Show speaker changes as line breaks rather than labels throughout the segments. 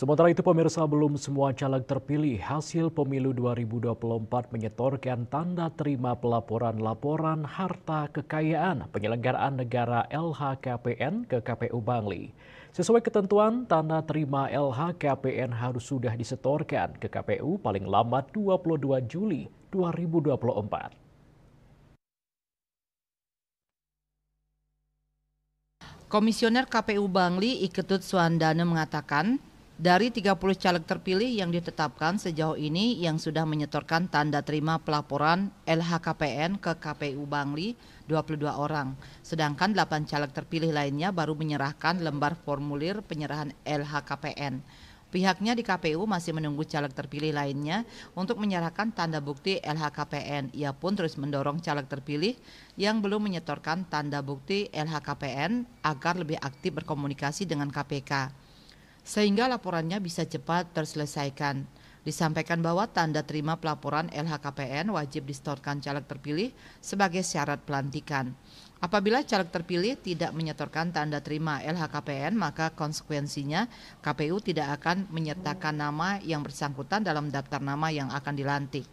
Sementara itu pemirsa belum semua caleg terpilih hasil pemilu 2024 menyetorkan tanda terima pelaporan laporan harta kekayaan penyelenggaraan negara LHKPN ke KPU Bangli. Sesuai ketentuan, tanda terima LHKPN harus sudah disetorkan ke KPU paling lambat 22 Juli 2024.
Komisioner KPU Bangli Iketut Suandana mengatakan, dari 30 caleg terpilih yang ditetapkan sejauh ini yang sudah menyetorkan tanda terima pelaporan LHKPN ke KPU Bangli 22 orang. Sedangkan 8 caleg terpilih lainnya baru menyerahkan lembar formulir penyerahan LHKPN. Pihaknya di KPU masih menunggu caleg terpilih lainnya untuk menyerahkan tanda bukti LHKPN. Ia pun terus mendorong caleg terpilih yang belum menyetorkan tanda bukti LHKPN agar lebih aktif berkomunikasi dengan KPK sehingga laporannya bisa cepat terselesaikan. Disampaikan bahwa tanda terima pelaporan LHKPN wajib disetorkan caleg terpilih sebagai syarat pelantikan. Apabila caleg terpilih tidak menyetorkan tanda terima LHKPN, maka konsekuensinya KPU tidak akan menyertakan nama yang bersangkutan dalam daftar nama yang akan dilantik.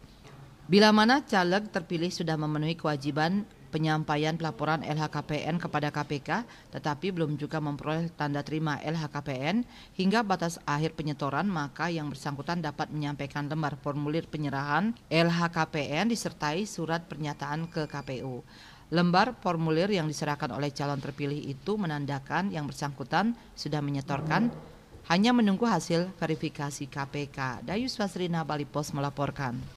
Bila mana caleg terpilih sudah memenuhi kewajiban penyampaian pelaporan LHKPN kepada KPK tetapi belum juga memperoleh tanda terima LHKPN hingga batas akhir penyetoran maka yang bersangkutan dapat menyampaikan lembar formulir penyerahan LHKPN disertai surat pernyataan ke KPU. Lembar formulir yang diserahkan oleh calon terpilih itu menandakan yang bersangkutan sudah menyetorkan hanya menunggu hasil verifikasi KPK. Dayus Fasrina Bali Pos melaporkan.